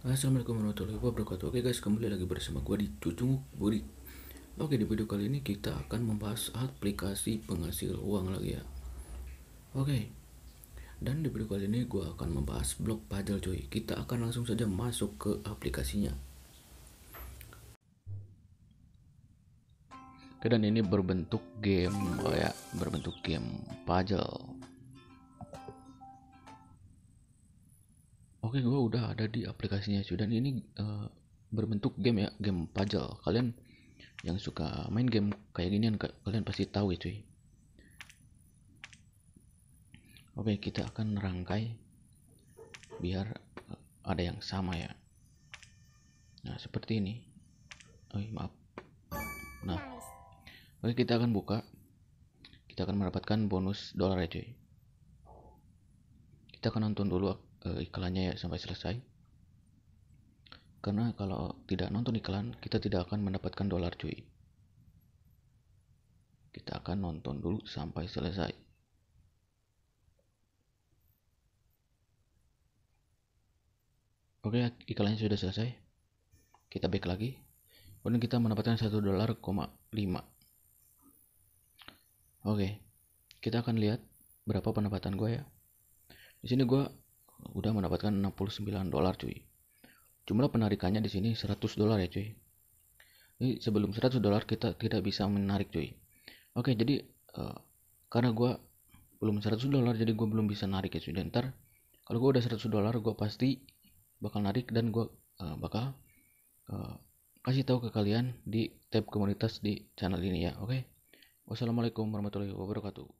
Assalamualaikum warahmatullahi wabarakatuh Oke guys kembali lagi bersama gue di Cucung Buri Oke di video kali ini kita akan membahas aplikasi penghasil uang lagi ya Oke Dan di video kali ini gue akan membahas blog puzzle cuy. Kita akan langsung saja masuk ke aplikasinya Oke dan ini berbentuk game oh ya Berbentuk game puzzle oke okay, gue udah ada di aplikasinya cuy. Dan ini uh, berbentuk game ya game puzzle kalian yang suka main game kayak ginian kalian pasti tahu ya cuy oke kita akan rangkai biar eh, ada yang sama ya nah seperti ini oh, maaf nah oke kita akan buka kita akan mendapatkan bonus dolar ya cuy kita akan nonton dulu uh, iklannya ya sampai selesai karena kalau tidak nonton iklan kita tidak akan mendapatkan dolar cuy kita akan nonton dulu sampai selesai oke iklannya sudah selesai kita back lagi kemudian kita mendapatkan 1 dolar, koma 5 oke kita akan lihat berapa pendapatan gue ya di sini gue udah mendapatkan 69 dolar cuy. Jumlah penarikannya di sini 100 dolar ya cuy. Ini sebelum 100 dolar kita tidak bisa menarik cuy. Oke, jadi uh, karena gue belum 100 dolar jadi gue belum bisa narik ya cuy. Dan ntar kalau gue udah 100 dolar gue pasti bakal narik dan gue uh, bakal uh, kasih tahu ke kalian di tab komunitas di channel ini ya. Oke. Wassalamualaikum warahmatullahi wabarakatuh.